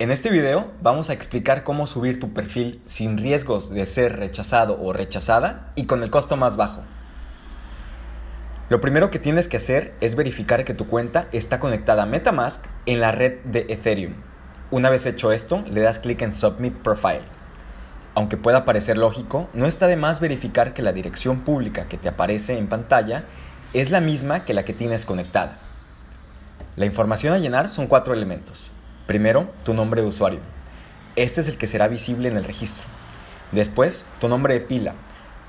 En este video vamos a explicar cómo subir tu perfil sin riesgos de ser rechazado o rechazada y con el costo más bajo. Lo primero que tienes que hacer es verificar que tu cuenta está conectada a Metamask en la red de Ethereum. Una vez hecho esto, le das clic en Submit Profile. Aunque pueda parecer lógico, no está de más verificar que la dirección pública que te aparece en pantalla es la misma que la que tienes conectada. La información a llenar son cuatro elementos Primero, tu nombre de usuario. Este es el que será visible en el registro. Después, tu nombre de pila.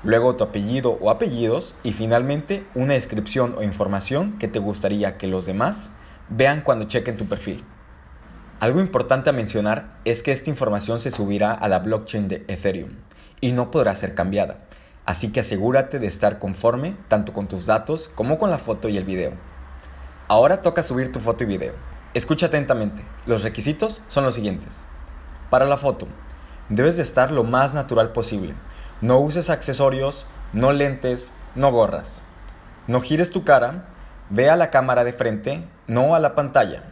Luego, tu apellido o apellidos. Y finalmente, una descripción o información que te gustaría que los demás vean cuando chequen tu perfil. Algo importante a mencionar es que esta información se subirá a la blockchain de Ethereum y no podrá ser cambiada, así que asegúrate de estar conforme tanto con tus datos como con la foto y el video. Ahora toca subir tu foto y video. Escucha atentamente. Los requisitos son los siguientes. Para la foto, debes de estar lo más natural posible. No uses accesorios, no lentes, no gorras. No gires tu cara, ve a la cámara de frente, no a la pantalla.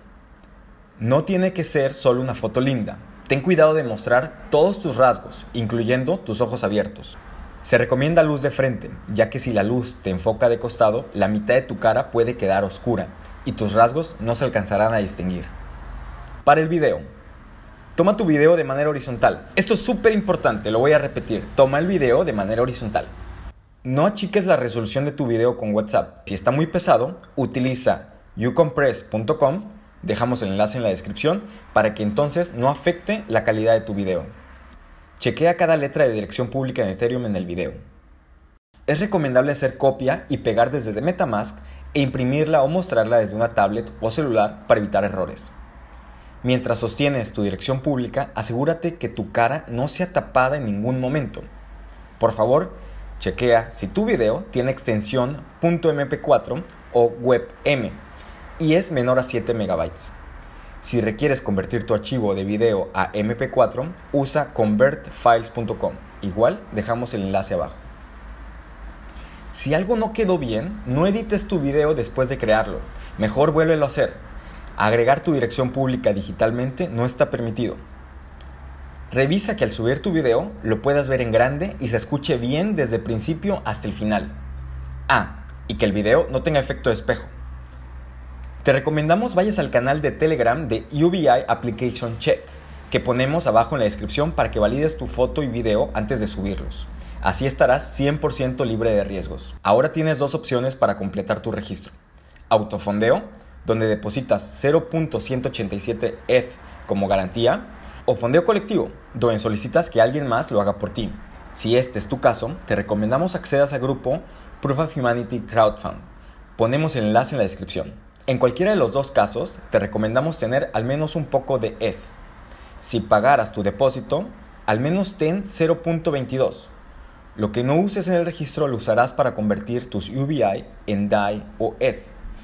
No tiene que ser solo una foto linda. Ten cuidado de mostrar todos tus rasgos, incluyendo tus ojos abiertos. Se recomienda luz de frente, ya que si la luz te enfoca de costado, la mitad de tu cara puede quedar oscura y tus rasgos no se alcanzarán a distinguir. Para el video. Toma tu video de manera horizontal. Esto es súper importante, lo voy a repetir. Toma el video de manera horizontal. No achiques la resolución de tu video con WhatsApp. Si está muy pesado, utiliza ucompress.com, dejamos el enlace en la descripción, para que entonces no afecte la calidad de tu video. Chequea cada letra de dirección pública de Ethereum en el video. Es recomendable hacer copia y pegar desde Metamask e imprimirla o mostrarla desde una tablet o celular para evitar errores. Mientras sostienes tu dirección pública, asegúrate que tu cara no sea tapada en ningún momento. Por favor, chequea si tu video tiene extensión .mp4 o webm y es menor a 7 megabytes. Si requieres convertir tu archivo de video a MP4, usa convertfiles.com. Igual dejamos el enlace abajo. Si algo no quedó bien, no edites tu video después de crearlo. Mejor vuélvelo a hacer. Agregar tu dirección pública digitalmente no está permitido. Revisa que al subir tu video lo puedas ver en grande y se escuche bien desde el principio hasta el final. Ah, y que el video no tenga efecto de espejo. Te recomendamos vayas al canal de Telegram de UBI Application Check, que ponemos abajo en la descripción para que valides tu foto y video antes de subirlos. Así estarás 100% libre de riesgos. Ahora tienes dos opciones para completar tu registro. Autofondeo, donde depositas 0.187 ETH como garantía, o fondeo colectivo, donde solicitas que alguien más lo haga por ti. Si este es tu caso, te recomendamos accedas al grupo Proof of Humanity Crowdfund. Ponemos el enlace en la descripción. En cualquiera de los dos casos, te recomendamos tener al menos un poco de ETH. Si pagaras tu depósito, al menos ten 0.22. Lo que no uses en el registro lo usarás para convertir tus UBI en DAI o ETH.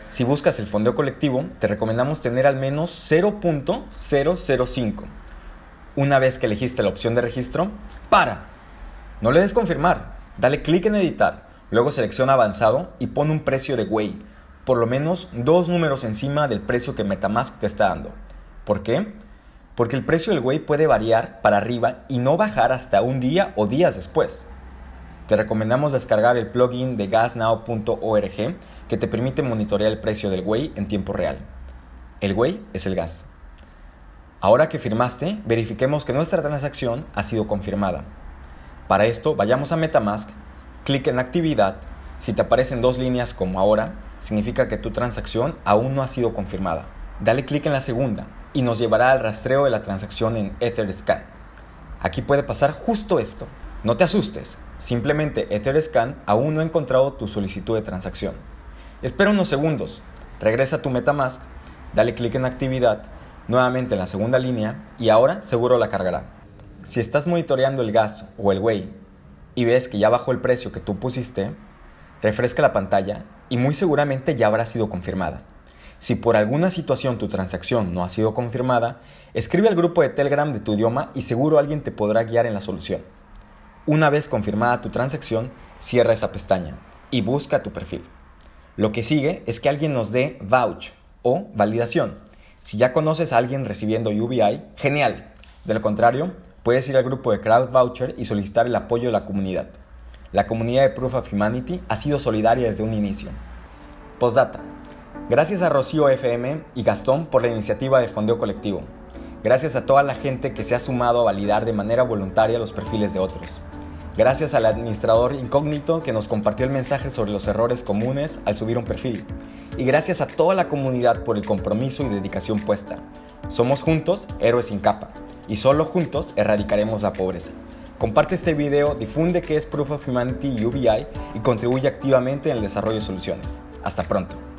Si buscas el fondo colectivo, te recomendamos tener al menos 0.005. Una vez que elegiste la opción de registro, ¡para! No le des confirmar, dale clic en editar, luego selecciona avanzado y pone un precio de WEI por lo menos dos números encima del precio que Metamask te está dando. ¿Por qué? Porque el precio del güey puede variar para arriba y no bajar hasta un día o días después. Te recomendamos descargar el plugin de gasnow.org que te permite monitorear el precio del güey en tiempo real. El güey es el gas. Ahora que firmaste, verifiquemos que nuestra transacción ha sido confirmada. Para esto, vayamos a Metamask, clic en Actividad, si te aparecen dos líneas como ahora, significa que tu transacción aún no ha sido confirmada. Dale clic en la segunda y nos llevará al rastreo de la transacción en EtherScan. Aquí puede pasar justo esto. No te asustes, simplemente EtherScan aún no ha encontrado tu solicitud de transacción. Espera unos segundos, regresa a tu MetaMask, dale clic en actividad, nuevamente en la segunda línea y ahora seguro la cargará. Si estás monitoreando el gas o el way y ves que ya bajó el precio que tú pusiste, refresca la pantalla y muy seguramente ya habrá sido confirmada. Si por alguna situación tu transacción no ha sido confirmada, escribe al grupo de Telegram de tu idioma y seguro alguien te podrá guiar en la solución. Una vez confirmada tu transacción, cierra esa pestaña y busca tu perfil. Lo que sigue es que alguien nos dé vouch o validación. Si ya conoces a alguien recibiendo UBI, genial. De lo contrario, puedes ir al grupo de Crowd Voucher y solicitar el apoyo de la comunidad la comunidad de Proof of Humanity ha sido solidaria desde un inicio. Postdata. Gracias a Rocío FM y Gastón por la iniciativa de fondeo colectivo. Gracias a toda la gente que se ha sumado a validar de manera voluntaria los perfiles de otros. Gracias al administrador incógnito que nos compartió el mensaje sobre los errores comunes al subir un perfil. Y gracias a toda la comunidad por el compromiso y dedicación puesta. Somos juntos héroes sin capa. Y solo juntos erradicaremos la pobreza. Comparte este video, difunde qué es Proof of Humanity y UBI y contribuye activamente en el desarrollo de soluciones. Hasta pronto.